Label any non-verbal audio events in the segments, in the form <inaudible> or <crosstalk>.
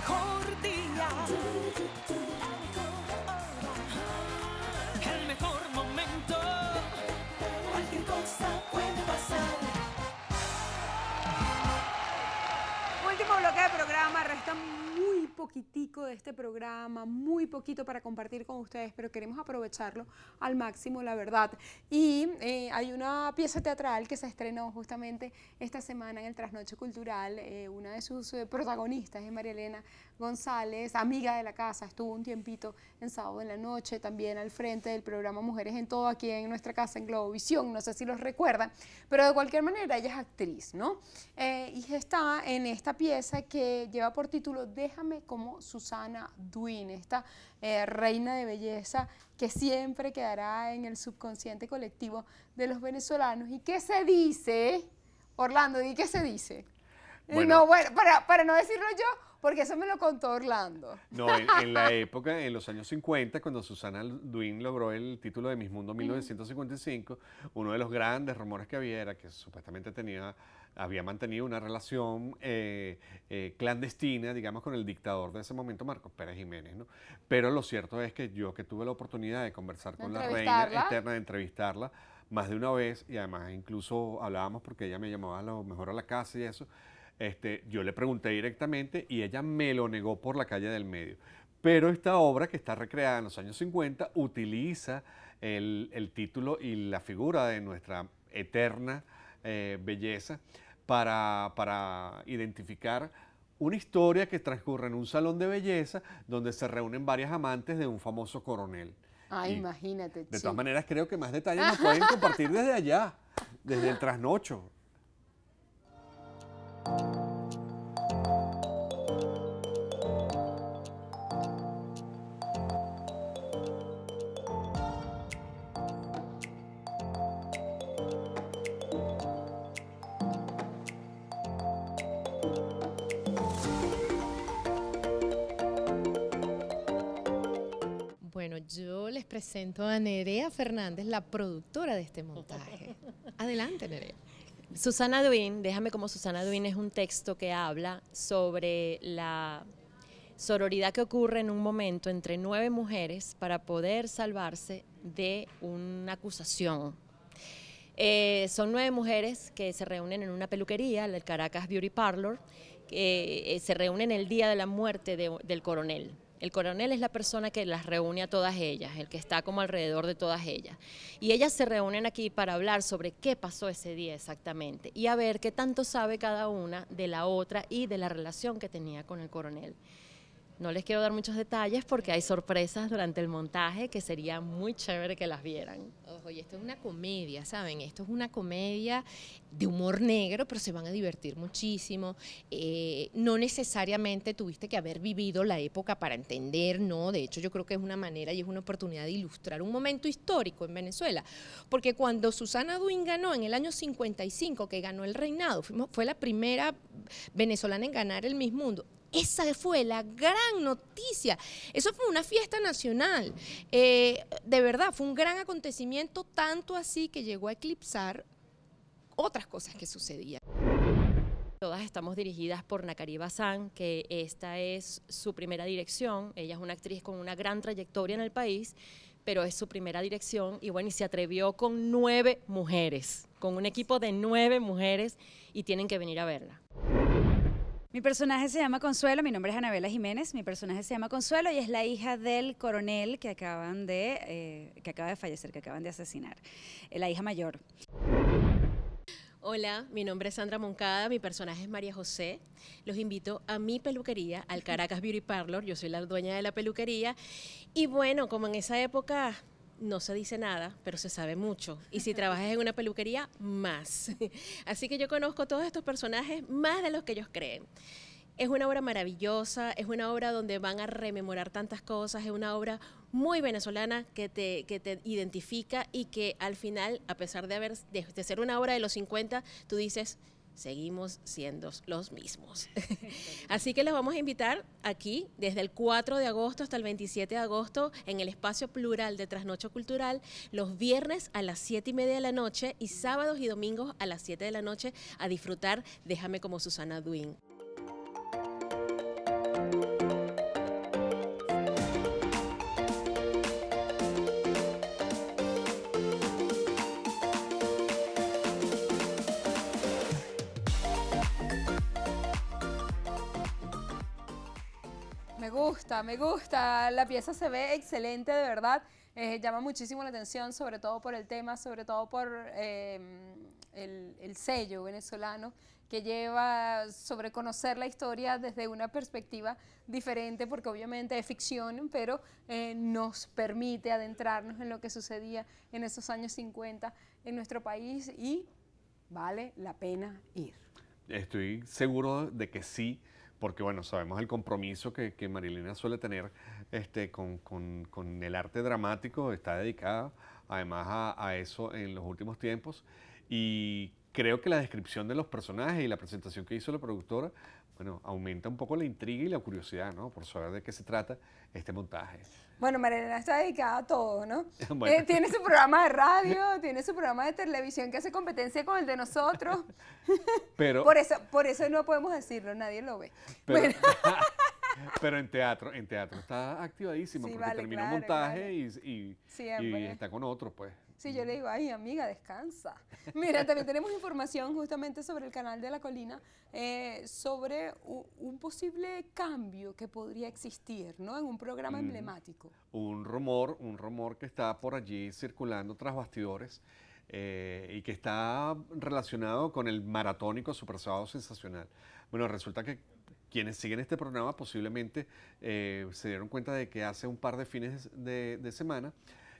mejor día, el mejor momento. Cualquier cosa puede pasar. Último bloque de programa, restan poquitico de este programa, muy poquito para compartir con ustedes, pero queremos aprovecharlo al máximo, la verdad. Y eh, hay una pieza teatral que se estrenó justamente esta semana en el Trasnoche Cultural. Eh, una de sus eh, protagonistas es María Elena González, amiga de la casa, estuvo un tiempito en sábado en la noche, también al frente del programa Mujeres en Todo aquí en nuestra casa en Globovisión, no sé si los recuerdan, pero de cualquier manera ella es actriz, ¿no? Eh, y está en esta pieza que lleva por título Déjame como Susana Duin, esta eh, reina de belleza que siempre quedará en el subconsciente colectivo de los venezolanos. ¿Y qué se dice, Orlando? ¿Y qué se dice? Bueno. bueno, para no decirlo yo, porque eso me lo contó Orlando. No, en, la <laughs> época, en los años 50, cuando Susana Duin logró el título de Miss Mundo 1955, uno de los grandes rumores que había era que supuestamente tenía había mantenido una relación eh, eh, clandestina, digamos, con el dictador de ese momento, Marcos Pérez Jiménez, Pero lo cierto es que yo que tuve la oportunidad de conversar con la reina eterna, de entrevistarla más de una vez, y además incluso hablábamos porque ella me llamaba a lo mejor a la casa y eso, este, yo le pregunté directamente y ella me lo negó por la calle del medio. Pero esta obra, que está recreada en los años 50, utiliza el, título y la figura de nuestra eterna eh, belleza para, identificar una historia que transcurre en un salón de belleza donde se reúnen varias amantes de un famoso coronel. Ah, imagínate. De todas maneras, creo que más detalles nos pueden compartir desde allá, desde el trasnocho. Bueno, yo les presento a Nerea Fernández, la productora de este montaje. <laughs> Adelante, Nerea. Susana Duin, déjame como Susana Duin, es un texto que habla sobre la sororidad que ocurre en un momento entre nueve mujeres para poder salvarse de una acusación. Eh, son nueve mujeres que se reúnen en una peluquería, el Caracas Beauty Parlor, que eh, se reúnen el día de la muerte del coronel. El coronel es la persona que las reúne a todas ellas, el que está como alrededor de todas ellas. Y ellas se reúnen aquí para hablar sobre qué pasó ese día exactamente y a ver qué tanto sabe cada una de la otra y de la relación que tenía con el coronel. No les quiero dar muchos detalles porque hay sorpresas durante el montaje que sería muy chévere que las vieran. Ojo, esto es una comedia, ¿saben? Esto es una comedia de humor negro, pero se van a divertir muchísimo. Eh, no necesariamente tuviste que haber vivido la época para entender, no. De hecho, yo creo que es una manera y es una oportunidad de ilustrar un momento histórico en Venezuela. Porque cuando Susana Duin ganó en el año 55, que ganó el reinado, fue la primera venezolana en ganar el Miss Mundo, esa fue la gran noticia. Eso fue una fiesta nacional. Eh, de verdad, fue un gran acontecimiento, tanto así que llegó a eclipsar otras cosas que sucedían. Todas estamos dirigidas por Nakari Bazán, que esta es su primera dirección. Ella es una actriz con una gran trayectoria en el país, pero es su primera dirección y bueno, y se atrevió con nueve mujeres, con un equipo de nueve mujeres y tienen que venir a verla. Mi personaje se llama Consuelo, mi nombre es Anabela Jiménez, mi personaje se llama Consuelo y es la hija del coronel que acaban de, eh, que acaba de fallecer, que acaban de asesinar, eh, la hija mayor. Hola, mi nombre es Sandra Moncada, mi personaje es María José. Los invito a mi peluquería, al Caracas Beauty Parlor. Yo soy la dueña de la peluquería. Y bueno, como en esa época no se dice nada, pero se sabe mucho. Y si trabajas en una peluquería, más. <laughs> Así que yo conozco todos estos personajes más de los que ellos creen. Es una obra maravillosa, es una obra donde van a rememorar tantas cosas, es una obra muy venezolana que te, te identifica y que al final, a pesar de, haber, de, de ser una obra de los 50, tú dices, seguimos siendo los mismos. <laughs> Así que los vamos a invitar aquí desde el 4 de agosto hasta el 27 de agosto en el espacio plural de Trasnocho Cultural, los viernes a las 7 y media de la noche y sábados y domingos a las 7 de la noche a disfrutar Déjame como Susana Duin. Me gusta, me gusta. La pieza se ve excelente, de verdad. Eh, llama muchísimo la atención, sobre todo por el tema, sobre todo por em, el, sello venezolano que lleva sobre conocer la historia desde una perspectiva diferente, porque obviamente es ficción, pero eh, nos permite adentrarnos en lo que sucedía en esos años 50 en nuestro país y vale la pena ir. Estoy seguro de que sí porque bueno, sabemos el compromiso que, que Marilena suele tener este, con, con, con, el arte dramático, está dedicada además a, a, eso en los últimos tiempos y creo que la descripción de los personajes y la presentación que hizo la productora, bueno, aumenta un poco la intriga y la curiosidad, ¿no? Por saber de qué se trata este montaje. Bueno, Marilena está dedicada a todo, ¿no? <laughs> Eh, tiene su programa de radio, tiene su programa de televisión que hace competencia con el de nosotros. <laughs> Pero, por, eso, por eso no podemos decirlo, nadie lo ve. Pero, <laughs> en teatro, en teatro está activadísima porque termina montaje y, y está con otros, pues. Sí, yo le digo, ay, amiga, descansa. Mira, también tenemos información justamente sobre el canal de la colina, eh, sobre un posible cambio que podría existir, ¿no? En un programa mm. emblemático. Un rumor, un rumor que está por allí circulando tras bastidores eh, y que está relacionado con el maratónico Super Sábado Sensacional. Bueno, resulta que quienes siguen este programa posiblemente eh, se dieron cuenta de que hace un par de fines de semana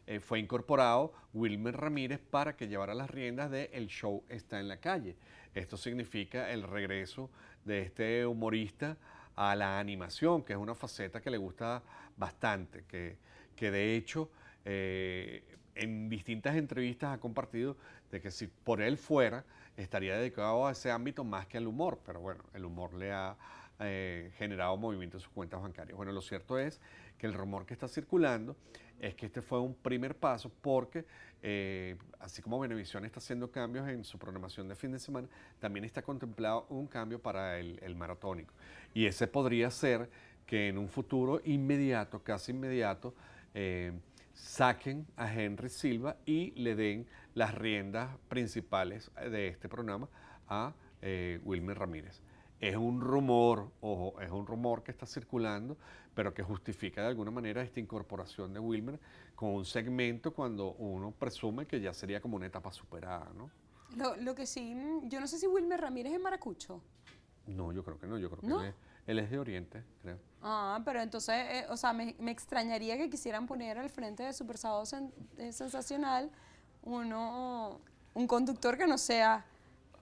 eh, fue incorporado Wilmer Ramírez para que llevara las riendas de El Show está en la calle. Esto significa el regreso de este humorista a la animación, que es una faceta que le gusta bastante, que, que de hecho eh, en distintas entrevistas ha compartido de que si por él fuera, estaría dedicado a ese ámbito más que al humor, pero bueno, el humor le ha eh, generado movimiento en sus cuentas bancarias. Bueno, lo cierto es que el rumor que está circulando es que este fue un primer paso porque eh, así como Venevisión está haciendo cambios en su programación de fin de semana, también está contemplado un cambio para el, maratónico. Y ese podría ser que en un futuro inmediato, casi inmediato, eh, saquen a Henry Silva y le den las riendas principales de este programa a eh, Wilmer Ramírez es un rumor, ojo, es un rumor que está circulando, pero que justifica de alguna manera esta incorporación de Wilmer con un segmento cuando uno presume que ya sería como una etapa superada, ¿no? Lo, que sí, mm, yo no sé si Wilmer Ramírez es maracucho. No, yo creo que no, yo creo que ¿No? él, es, de Oriente, creo. Ah, pero entonces, eh, o sea, me, extrañaría que quisieran poner al frente de Super Sábado eh, Sensacional uno, un conductor que no sea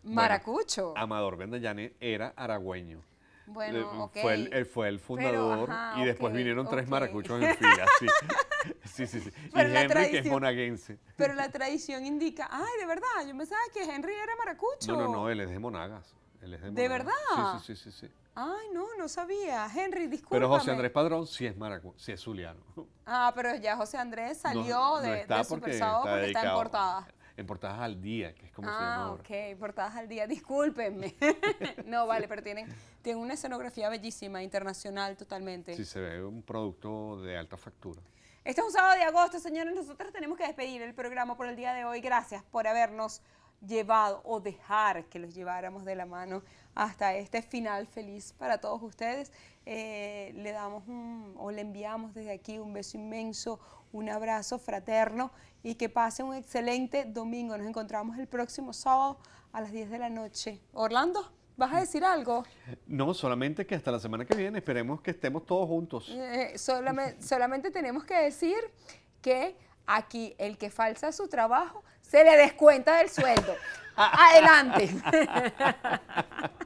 Maracucho. Amador Amador Bendayané era aragüeño. Bueno, eh, okay. fue, el, eh, fue el fundador y después vinieron tres maracuchos en fila. Sí, <laughs> sí, sí. sí. y Henry, que es monaguense. Pero la tradición indica, ay, de verdad, yo me sabía que Henry era maracucho. No, no, no, él es de Monagas. Él es de, Monagas. de, verdad? Sí, sí, sí, sí, Ay, no, no sabía. Henry, disculpe Pero José Andrés Padrón sí es maracucho, sí es zuliano. Ah, pero ya José Andrés salió de, no porque está en portada en Portadas al Día, que es como se llama Ah, ok, Portadas al Día, <laughs> discúlpenme. <laughs> no, vale, pero tienen, tienen una escenografía bellísima, internacional totalmente. Sí, se ve un producto de alta factura. Este es un sábado de agosto, señores, nosotros tenemos que despedir el programa por el día de hoy. Gracias por habernos llevado o dejar que los lleváramos de la mano hasta este final feliz para todos ustedes. Eh, le damos o le enviamos desde aquí un beso inmenso, un abrazo fraterno y que pase un excelente domingo. Nos encontramos el próximo sábado a las 10 de la noche. Orlando. ¿Vas a decir algo? No, solamente que hasta la semana que viene esperemos que estemos todos juntos. Eh, solamente tenemos que decir que aquí el que falsa su trabajo se le descuenta del sueldo. <laughs> Adelante. <laughs>